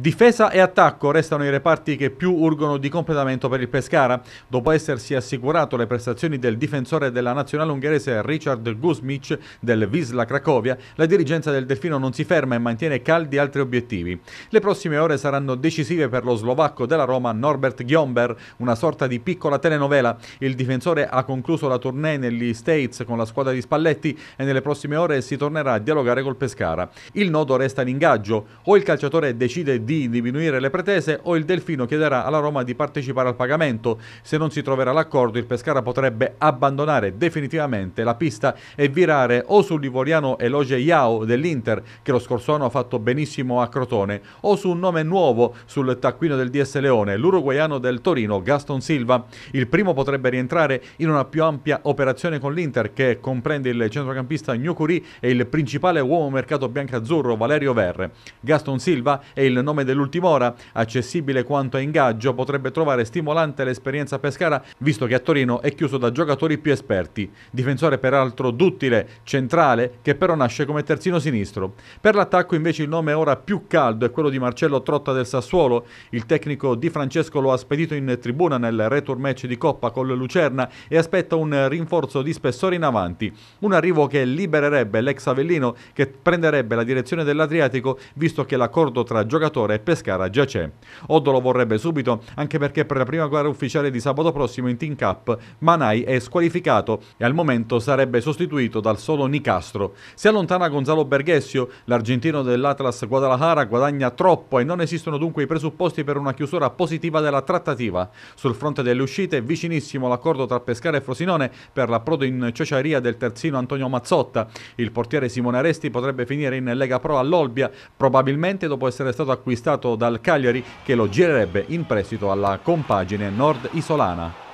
Difesa e attacco restano i reparti che più urgono di completamento per il Pescara. Dopo essersi assicurato le prestazioni del difensore della nazionale ungherese Richard Guzmic del Wisla Cracovia, la dirigenza del Delfino non si ferma e mantiene caldi altri obiettivi. Le prossime ore saranno decisive per lo slovacco della Roma Norbert Gjomber, una sorta di piccola telenovela. Il difensore ha concluso la tournée negli States con la squadra di Spalletti e nelle prossime ore si tornerà a dialogare col Pescara. Il nodo resta l'ingaggio. O il calciatore decide di di diminuire le pretese o il Delfino chiederà alla Roma di partecipare al pagamento. Se non si troverà l'accordo il Pescara potrebbe abbandonare definitivamente la pista e virare o sull'ivoriano livoriano Eloge Iao dell'Inter che lo scorso anno ha fatto benissimo a Crotone o su un nome nuovo sul taccuino del DS Leone, l'uruguaiano del Torino Gaston Silva. Il primo potrebbe rientrare in una più ampia operazione con l'Inter che comprende il centrocampista Gnocuri e il principale uomo mercato biancazzurro Valerio Verre. Gaston Silva è il nome nome dell'ultima ora, accessibile quanto a ingaggio, potrebbe trovare stimolante l'esperienza Pescara, visto che a Torino è chiuso da giocatori più esperti. Difensore peraltro duttile, centrale, che però nasce come terzino sinistro. Per l'attacco invece il nome ora più caldo è quello di Marcello Trotta del Sassuolo. Il tecnico Di Francesco lo ha spedito in tribuna nel return match di Coppa con Lucerna e aspetta un rinforzo di spessore in avanti. Un arrivo che libererebbe l'ex Avellino che prenderebbe la direzione dell'Adriatico visto che l'accordo tra giocatori giocatore e Pescara già c'è. Oddo lo vorrebbe subito anche perché per la prima gara ufficiale di sabato prossimo in Team Cup Manai è squalificato e al momento sarebbe sostituito dal solo Nicastro. Si allontana Gonzalo Berghessio, l'argentino dell'Atlas Guadalajara guadagna troppo e non esistono dunque i presupposti per una chiusura positiva della trattativa. Sul fronte delle uscite vicinissimo l'accordo tra Pescara e Frosinone per l'approdo in ciociaria del terzino Antonio Mazzotta. Il portiere Simone Aresti potrebbe finire in Lega Pro all'Olbia, probabilmente dopo essere stato acquistato acquistato dal Cagliari che lo girerebbe in prestito alla compagine nord isolana.